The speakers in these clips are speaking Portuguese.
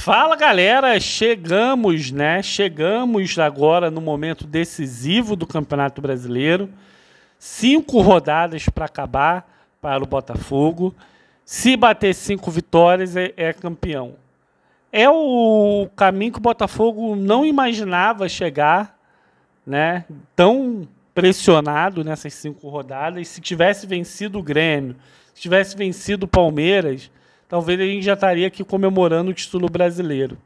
Fala galera, chegamos, né? Chegamos agora no momento decisivo do Campeonato Brasileiro. Cinco rodadas para acabar para o Botafogo. Se bater cinco vitórias, é, é campeão. É o caminho que o Botafogo não imaginava chegar, né? Tão pressionado nessas cinco rodadas. Se tivesse vencido o Grêmio, se tivesse vencido o Palmeiras talvez a gente já estaria aqui comemorando o título brasileiro.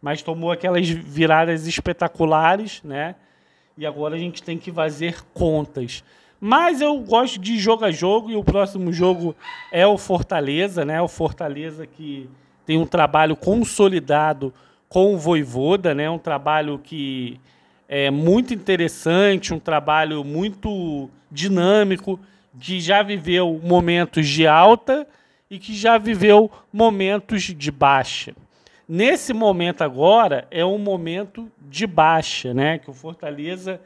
Mas tomou aquelas viradas espetaculares, né? E agora a gente tem que fazer contas. Mas eu gosto de jogo a jogo e o próximo jogo é o Fortaleza, né? O Fortaleza que tem um trabalho consolidado com o Voivoda, né? Um trabalho que é muito interessante, um trabalho muito dinâmico, que já viveu momentos de alta, e que já viveu momentos de baixa. Nesse momento agora é um momento de baixa, né? Que o Fortaleza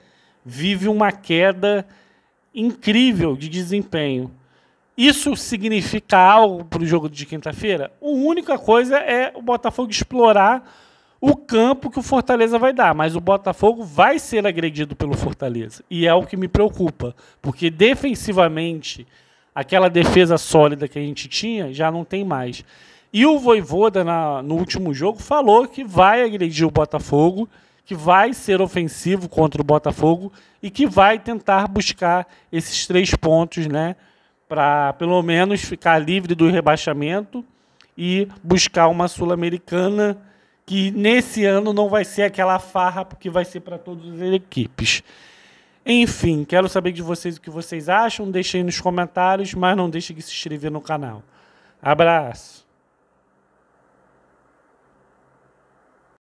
vive uma queda incrível de desempenho. Isso significa algo para o jogo de quinta-feira? A única coisa é o Botafogo explorar o campo que o Fortaleza vai dar, mas o Botafogo vai ser agredido pelo Fortaleza. E é o que me preocupa, porque defensivamente aquela defesa sólida que a gente tinha já não tem mais. E o Voivoda, na, no último jogo, falou que vai agredir o Botafogo, que vai ser ofensivo contra o Botafogo e que vai tentar buscar esses três pontos, né? Para pelo menos ficar livre do rebaixamento e buscar uma Sul-Americana que nesse ano não vai ser aquela farra porque vai ser para todas as equipes. Enfim, quero saber de vocês o que vocês acham. Deixem nos comentários, mas não deixe de se inscrever no canal. Abraço!